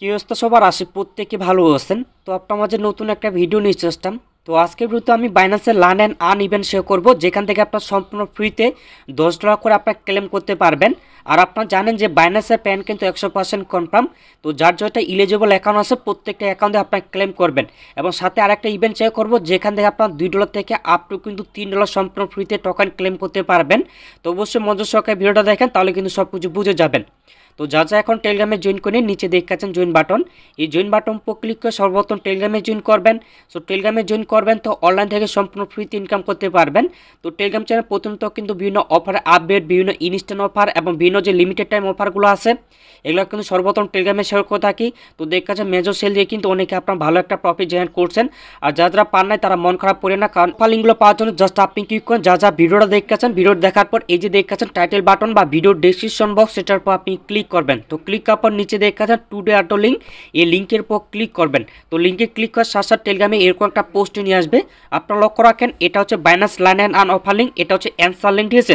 কেউস্ত সবার আসি প্রত্যেকে ভালো আছেন তো আপনার মাঝে নতুন একটা ভিডিও নিয়ে আসতাম তো আজকে ভিডিওতে আমি বাইন্যান্সের learn and earn event share করবো যেখান থেকে আপনার সম্পূর্ণ ফ্রিতে দশ ডলার করে আপনার ক্লেম করতে পারবেন আর আপনারা জানেন যে বাইন্যান্সের প্যান কিন্তু একশো পার্সেন্ট কনফার্ম তো যার যেটা ইলিজিবল অ্যাকাউন্ট আছে প্রত্যেকটা অ্যাকাউন্টে আপনার ক্লেম করবেন এবং সাথে আরেকটা ইভেন্ট চেক করবো যেখান থেকে আপনার দুই ডলার থেকে আপ টু কিন্তু তিন ডলার সম্পূর্ণ ফ্রিতে টোকেন ক্লেম করতে পারবেন তো অবশ্যই মজুর সরকারের ভিডিওটা দেখেন তাহলে কিন্তু সব কিছু বুঝে যাবেন তো যা যা এখন টেলিগ্রামে জয়েন করে নিচে দেখাচ্ছেন জয়েন বাটন এই জয়েন বাটন উপর ক্লিক করে সর্বপ্রথম টেলিগ্রামে জয়েন করবেন সো টেলিগ্রামে জয়েন করবেন তো অনলাইন থেকে সম্পূর্ণ ফ্রিতে ইনকাম করতে পারবেন তো টেলিগ্রাম চ্যানেল প্রথমত কিন্তু বিভিন্ন অফার আপডেট বিভিন্ন ইনস্ট্যান্ট অফার এবং বিভিন্ন যে লিমিটেড টাইম অফারগুলো আছে এগুলো কিন্তু সর্বপ্রথম টেলিগ্রামে শেয়ার করে থাকি তো দেখা যাচ্ছে মেজর সেল দিয়ে কিন্তু অনেকে আপনার ভালো একটা প্রফিট জেনারেট করছেন আর যারা যারা পান নাই তারা মন খারাপ করে না কারণ ফালিংগুলো পাওয়ার জন্য জাস্ট আপনি ক্লিক করেন যা যা ভিডিওটা দেখতেছেন ভিডিও দেখার পর এই যে দেখতেছেন টাইটেল বাটন বা ভিডিও ডিসক্রিপশন বক্স সেটার পর আপনি ক্লিক করবেন তো ক্লিক করার পর নিচে টু ডে অটো লিঙ্ক এই লিঙ্কের পর ক্লিক করবেন তো লিঙ্কে ক্লিক করার সাথে সাথে টেলিগ্রামে এরকম একটা পোস্ট নিয়ে আসবে আপনারা লক্ষ্য রাখেন এটা হচ্ছে বাইনাস লাইন অ্যান্ড আন অফার লিঙ্ক এটা হচ্ছে অ্যান্সার লিঙ্ক ঠিক আছে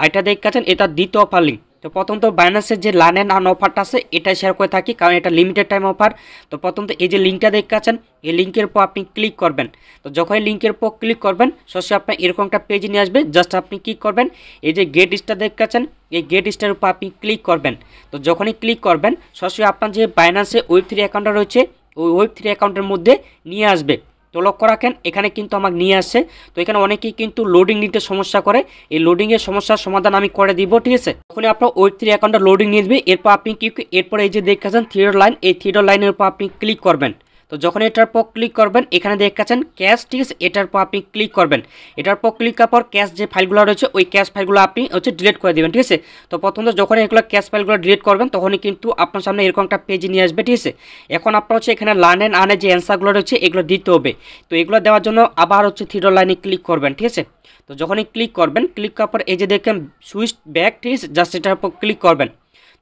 আর এটা দেখতেছেন এটা দ্বিতীয় অফার লিঙ্ক তো প্রথম তো বাইন্যান্সের যে লার্ন নান আর্ন অফারটা আছে এটা শেয়ার করে থাকি কারণ এটা লিমিটেড টাইম অফার তো প্রথম তো এই যে লিঙ্কটা দেখতে আছেন এই লিঙ্কের উপর আপনি ক্লিক করবেন তো যখন এই লিঙ্কের উপর ক্লিক করবেন সরষে আপনার এরকম একটা পেজ নিয়ে আসবে জাস্ট আপনি ক্লিক করবেন এই যে গেট স্টার দেখতে আছেন এই গেট স্টার উপর আপনি ক্লিক করবেন তো যখনই ক্লিক করবেন সরষে আপনার যে বাইন্যান্সে ওয়েব থ্রি অ্যাকাউন্টটা রয়েছে ওই ওয়েব থ্রি অ্যাকাউন্টের মধ্যে নিয়ে আসবে তো লক্ষ্য রাখেন এখানে কিন্তু আমাকে নিয়ে আসে তো এখানে অনেকেই কিন্তু লোডিং নিতে সমস্যা করে এই লোডিংয়ের সমস্যার সমাধান আমি করে দিব ঠিক আছে তখন আপনার ওয়েব থ্রি অ্যাকাউন্টটা লোডিং নিয়ে দেবে এরপর আপনি কি এরপর এই যে দেখেছেন থিয়েটার লাইন এই থিয়েটার লাইনের উপর আপনি ক্লিক করবেন তো যখন এটার পর ক্লিক করবেন এখানে দেখাচ্ছেন ক্যাশ টিক্স এটার পর আপনি ক্লিক করবেন এটার পর ক্লিক করার পর ক্যাশ যে ফাইলগুলো রয়েছে ওই ক্যাশ ফাইলগুলো আপনি হচ্ছে ডিলিট করে দেবেন ঠিক আছে তো প্রথমত যখন এগুলো ক্যাশ ফাইলগুলো ডিলিট করবেন তখনই কিন্তু আপনার সামনে এরকম একটা পেজ নিয়ে আসবে ঠিক আছে এখন আপনার হচ্ছে এখানে লার্ন অ্যান্ড আনে যে অ্যান্সারগুলো রয়েছে এগুলো দিতে হবে তো এগুলো দেওয়ার জন্য আবার হচ্ছে থিরো লাইনে ক্লিক করবেন ঠিক আছে তো যখনই ক্লিক করবেন ক্লিক করার পর এই যে দেখেন সুইচ ব্যাক ঠিক আছে জাস্ট এটার উপর ক্লিক করবেন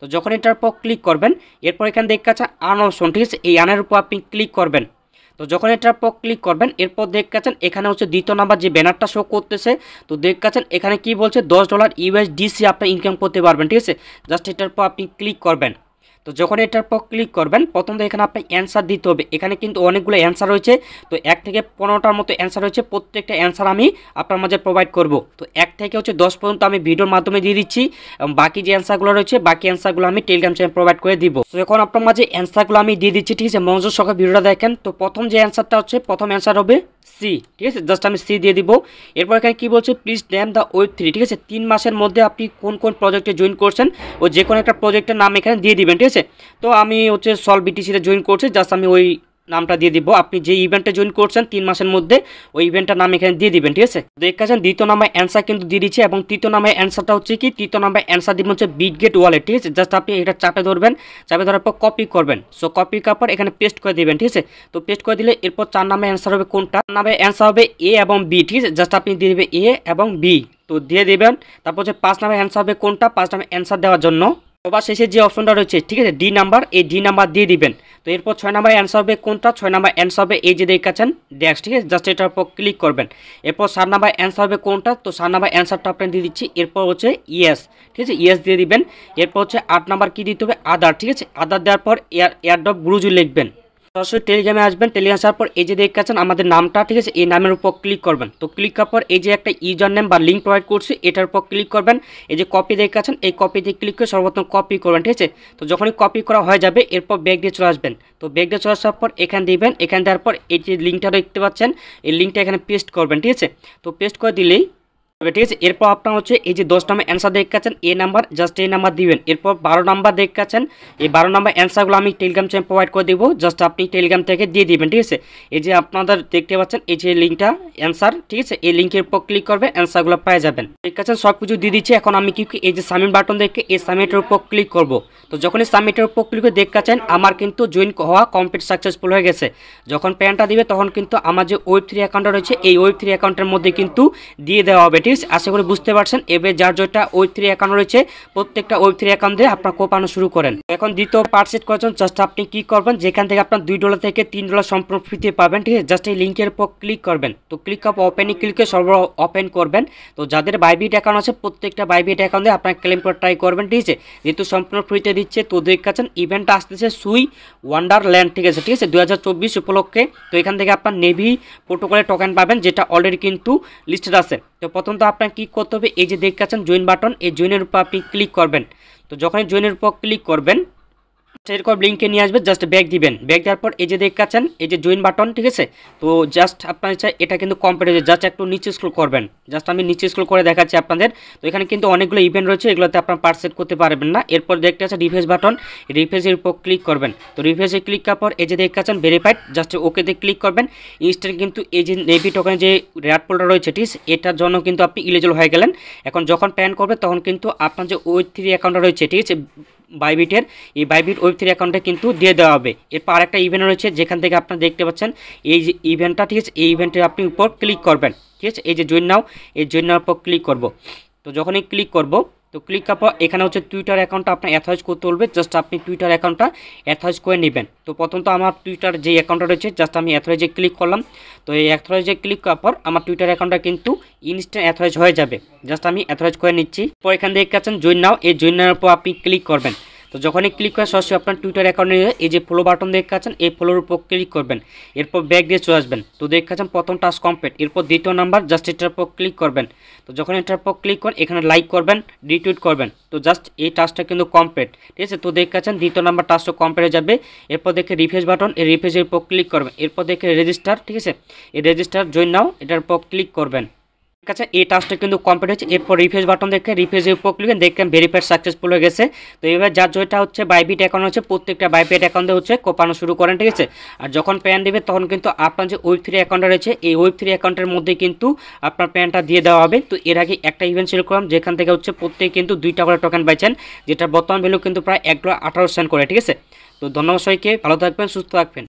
তো যখন এটার উপর ক্লিক করবেন এরপর এখানে দেখতে আছে আন অপশন ঠিক আছে এই আনের উপর আপনি ক্লিক করবেন তো যখন এটার উপর ক্লিক করবেন এরপর আছেন এখানে হচ্ছে দ্বিতীয় নাম্বার যে ব্যানারটা শো করতেছে তো আছেন এখানে কি বলছে দশ ডলার ইউএসডিসি আপনি ইনকাম করতে পারবেন ঠিক আছে জাস্ট এটার উপর আপনি ক্লিক করবেন তো যখন এটার পর ক্লিক করবেন প্রথম তো এখানে আপনি অ্যান্সার দিতে হবে এখানে কিন্তু অনেকগুলো অ্যান্সার রয়েছে তো এক থেকে পনেরোটার মতো অ্যান্সার রয়েছে প্রত্যেকটা অ্যান্সার আমি আপনার মাঝে প্রোভাইড করব তো এক থেকে হচ্ছে দশ পর্যন্ত আমি ভিডিওর মাধ্যমে দিয়ে দিচ্ছি এবং বাকি যে অ্যান্সারগুলো রয়েছে বাকি অ্যান্সারগুলো আমি টেলিগ্রাম চ্যানেল প্রোভাইড করে দিব তো এখন আপনার মাঝে অ্যান্সারগুলো আমি দিয়ে দিচ্ছি ঠিক আছে মনোযোগ সঙ্গে ভিডিওটা দেখেন তো প্রথম যে অ্যান্সারটা হচ্ছে প্রথম অ্যান্সার হবে সি ঠিক আছে জাস্ট আমি সি দিয়ে দিব এরপর এখানে কি বলছে please damn the web three ঠিক আছে তিন মাসের মধ্যে আপনি কোন কোন প্রজেক্টে জয়েন করছেন ও যে কোনো একটা প্রজেক্টের নাম এখানে দিয়ে দিবেন ঠিক আছে আছে তো আমি হচ্ছে সল বিটিসিতে জয়েন করছি জাস্ট আমি ওই নামটা দিয়ে দিব আপনি যে ইভেন্টে জয়েন করছেন তিন মাসের মধ্যে ওই ইভেন্টটার নাম এখানে দিয়ে দিবেন ঠিক আছে দেখেছেন দ্বিতীয় নামে অ্যান্সার কিন্তু দিয়ে দিচ্ছে এবং তৃতীয় নামে অ্যান্সারটা হচ্ছে কি তৃতীয় নামে অ্যান্সার দিবেন হচ্ছে বিটগেট ওয়ালেট ঠিক আছে জাস্ট আপনি এটা চাপে ধরবেন চাপে ধরার পর কপি করবেন সো কপি করার পর এখানে পেস্ট করে দিবেন ঠিক আছে তো পেস্ট করে দিলে এরপর চার নামে অ্যান্সার হবে কোনটা নামে অ্যান্সার হবে এ এবং বি ঠিক আছে জাস্ট আপনি দিয়ে দেবে এ এবং বি তো দিয়ে দেবেন তারপর হচ্ছে পাঁচ নামে অ্যান্সার হবে কোনটা পাঁচ নামে অ্যান্সার দেওয়ার জন্য সবার শেষে যে অপশনটা রয়েছে ঠিক আছে ডি নাম্বার এই ডি নাম্বার দিয়ে দিবেন তো এরপর ছয় নাম্বার অ্যান্সার হবে কোনটা ছয় নাম্বার অ্যান্সার হবে এই যে দেখাচ্ছেন ড্যাক্স ঠিক আছে জাস্ট এটার উপর ক্লিক করবেন এরপর সাত নাম্বার অ্যান্সার হবে কোনটা তো সাত নাম্বার অ্যান্সারটা আপনার দিয়ে দিচ্ছি এরপর হচ্ছে ইয়েস ঠিক আছে ইয়েস দিয়ে দিবেন এরপর হচ্ছে আট নাম্বার কী দিতে হবে আদার ঠিক আছে আদার দেওয়ার পর এয়ার এয়ারড্রপ ব্রুজু লিখবেন সরাসরি টেলিগ্রামে আসবেন টেলিগ্রাম আসার পর এই যে দেখতে পাচ্ছেন আমাদের নামটা ঠিক আছে এই নামের উপর ক্লিক করবেন তো ক্লিক করার পর এই যে একটা ইউজার নেম বা লিঙ্ক প্রোভাইড করছি এটার উপর ক্লিক করবেন এই যে কপি দেখতে পাচ্ছেন এই কপিতে ক্লিক করে সর্বপ্রথম কপি করবেন ঠিক আছে তো যখনই কপি করা হয়ে যাবে এরপর ব্যাগ দিয়ে চলে আসবেন তো ব্যাগ দিয়ে চলে আসার পর এখানে দিবেন এখানে দেওয়ার পর এই যে লিঙ্কটা দেখতে পাচ্ছেন এই লিঙ্কটা এখানে পেস্ট করবেন ঠিক আছে তো পেস্ট করে দিলেই তবে ঠিক আছে এরপর আপনার হচ্ছে এই যে দশ নাম্বার অ্যান্সার দেখাচ্ছেন এ নাম্বার জাস্ট এই নাম্বার দিবেন এরপর বারো নাম্বার দেখাচ্ছেন এই বারো নাম্বার অ্যান্সারগুলো আমি টেলিগ্রাম চ্যানেল প্রোভাইড করে দেবো জাস্ট আপনি টেলিগ্রাম থেকে দিয়ে দিবেন ঠিক আছে এই যে আপনাদের দেখতে পাচ্ছেন এই যে লিঙ্কটা অ্যান্সার ঠিক আছে এই লিঙ্কের উপর ক্লিক করবে অ্যান্সারগুলো পেয়ে যাবেন ঠিক আছে সব কিছু দিয়ে দিচ্ছে এখন আমি কি এই যে সাবমিট বাটন দেখে এই সাবমিটের উপর ক্লিক করবো তো যখনই সাবমিটের উপর ক্লিক করে দেখাচ্ছেন আমার কিন্তু জয়েন হওয়া কমপ্লিট সাকসেসফুল হয়ে গেছে যখন প্যানটা দিবে তখন কিন্তু আমার যে ওয়েব থ্রি অ্যাকাউন্টটা রয়েছে এই ওয়েব থ্রি অ্যাকাউন্টের মধ্যে কিন্তু দিয়ে দেওয়া হবে ঠিক টিপস আশা করি বুঝতে পারছেন এবার যার যেটা ওয়েব থ্রি অ্যাকাউন্ট রয়েছে প্রত্যেকটা ওয়েব থ্রি অ্যাকাউন্ট দিয়ে আপনার কোপানো শুরু করেন এখন দ্বিতীয় পার্সেট সেট জন্য জাস্ট আপনি কি করবেন যেখান থেকে আপনার দুই ডলার থেকে তিন ডলার সম্পূর্ণ ফ্রিতে পাবেন ঠিক আছে জাস্ট এই লিঙ্কের উপর ক্লিক করবেন তো ক্লিক অপ ওপেনিং ক্লিকে সর্ব ওপেন করবেন তো যাদের বাইবিট অ্যাকাউন্ট আছে প্রত্যেকটা বাইবিট অ্যাকাউন্ট দিয়ে আপনার ক্লেম করে ট্রাই করবেন ঠিক আছে যেহেতু সম্পূর্ণ ফ্রিতে দিচ্ছে তো দেখাচ্ছেন ইভেন্টটা আসতেছে সুই ওয়ান্ডারল্যান্ড ঠিক আছে ঠিক আছে দু উপলক্ষে তো এখান থেকে আপনার নেভি প্রোটোকলের টোকেন পাবেন যেটা অলরেডি কিন্তু লিস্টেড আছে তো প্রথম তো আপনার কী করতে হবে এই যে দেখতে পাচ্ছেন জয়েন বাটন এই জয়েনের উপর আপনি ক্লিক করবেন তো যখনই জয়েনের উপর ক্লিক করবেন আচ্ছা, এরকম লিঙ্কে নিয়ে আসবে জাস্ট ব্যাগ দিবেন ব্যাগ দেওয়ার পর এই যে দেখাচ্ছেন এই যে জয়েন বাটন ঠিক আছে তো জাস্ট আপনার চাই এটা কিন্তু কম্পিউটার জাস্ট একটু নিচে স্ক্রল করবেন জাস্ট আমি নিচে স্ক্রল করে দেখাচ্ছি আপনাদের তো এখানে কিন্তু অনেকগুলো ইভেন্ট রয়েছে এগুলোতে আপনার পার্সেট করতে পারবেন না এরপর দেখতে আছে রিফ্রেশ বাটন রিফ্রেশের উপর ক্লিক করবেন তো রিফ্রেশে ক্লিক করার পর এই যে দেখাচ্ছেন ভেরিফাইড জাস্ট ওকে ওকেতে ক্লিক করবেন ইনস্ট্যান্ট কিন্তু এই যে নেভি টোকেন যে রেড পোলটা রয়েছে ঠিক এটার জন্য কিন্তু আপনি ইলিজিবল হয়ে গেলেন এখন যখন প্যান করবে তখন কিন্তু আপনার যে ওই থ্রি অ্যাকাউন্টটা রয়েছে ঠিক আছে বাইবিটের এই বাইবিট ওয়েব থ্রি অ্যাকাউন্টে কিন্তু দিয়ে দেওয়া হবে এরপর আরেকটা ইভেন্ট রয়েছে যেখান থেকে আপনারা দেখতে পাচ্ছেন এই যে ইভেন্টটা ঠিক আছে এই ইভেন্টের আপনি উপর ক্লিক করবেন ঠিক আছে এই যে জৈন নাও এই জৈন নাও উপর ক্লিক করব তো যখনই ক্লিক করবো তো ক্লিক করার পর এখানে হচ্ছে টুইটার অ্যাকাউন্টটা আপনার অ্যাথাইজ করতে বলবে জাস্ট আপনি টুইটার অ্যাকাউন্টটা অ্যাথাইজ করে নেবেন তো প্রথম তো আমার টুইটার যে অ্যাকাউন্টটা রয়েছে জাস্ট আমি অ্যাথরাইজে ক্লিক করলাম তো এই অ্যাথরাইজে ক্লিক করার পর আমার টুইটার অ্যাকাউন্টটা কিন্তু ইনস্ট্যান্ট অ্যাথরাইজ হয়ে যাবে জাস্ট আমি অ্যাথরাইজ করে নিচ্ছি পর এখান থেকে কাছেন জয়েন নাও এই জয়েন নেওয়ার পর আপনি ক্লিক করবেন তো যখনই ক্লিক করে সরাসরি আপনার টুইটার অ্যাকাউন্টে এই যে ফলো বাটন দেখতে পাচ্ছেন এই ফলোর উপর ক্লিক করবেন এরপর ব্যাগ দিয়ে চলে আসবেন তো দেখতে পাচ্ছেন প্রথম টাস্ক কমপ্লিট এরপর দ্বিতীয় নাম্বার জাস্ট এটার উপর ক্লিক করবেন তো যখন এটার উপর ক্লিক করেন এখানে লাইক করবেন রিটুইট করবেন তো জাস্ট এই টাস্কটা কিন্তু কমপ্লিট ঠিক আছে তো দেখতে পাচ্ছেন দ্বিতীয় নাম্বার টাস্কটা কমপ্লিট হয়ে যাবে এরপর দেখে রিফ্রেশ বাটন এই রিফ্রেশের উপর ক্লিক করবেন এরপর দেখে রেজিস্টার ঠিক আছে এই রেজিস্টার জয়েন নাও এটার উপর ক্লিক করবেন ঠিক আছে এই টাস্কটা কিন্তু কমপ্লিট হয়েছে এরপর রিফ্রেশ বাটন দেখে রিফ্রেশের উপর ক্লিক দেখলাম ভেরিফাইড সাকসেসফুল হয়ে গেছে তো এবার যার যেটা হচ্ছে বাইবিট অ্যাকাউন্ট হচ্ছে প্রত্যেকটা বাইবিট অ্যাকাউন্টে হচ্ছে কোপানো শুরু করেন ঠিক আছে আর যখন প্যান দেবে তখন কিন্তু আপনার যে ওয়েব থ্রি অ্যাকাউন্টটা রয়েছে এই ওয়েব থ্রি অ্যাকাউন্টের মধ্যে কিন্তু আপনার প্যানটা দিয়ে দেওয়া হবে তো এর আগে একটা ইভেন্ট সিলেক্ট করলাম যেখান থেকে হচ্ছে প্রত্যেক কিন্তু দুইটা করে টোকেন পাইছেন যেটা বর্তমান ভ্যালু কিন্তু প্রায় এক ডলার আঠারো সেন্ট করে ঠিক আছে তো ধন্যবাদ সবাইকে ভালো থাকবেন সুস্থ থাকবেন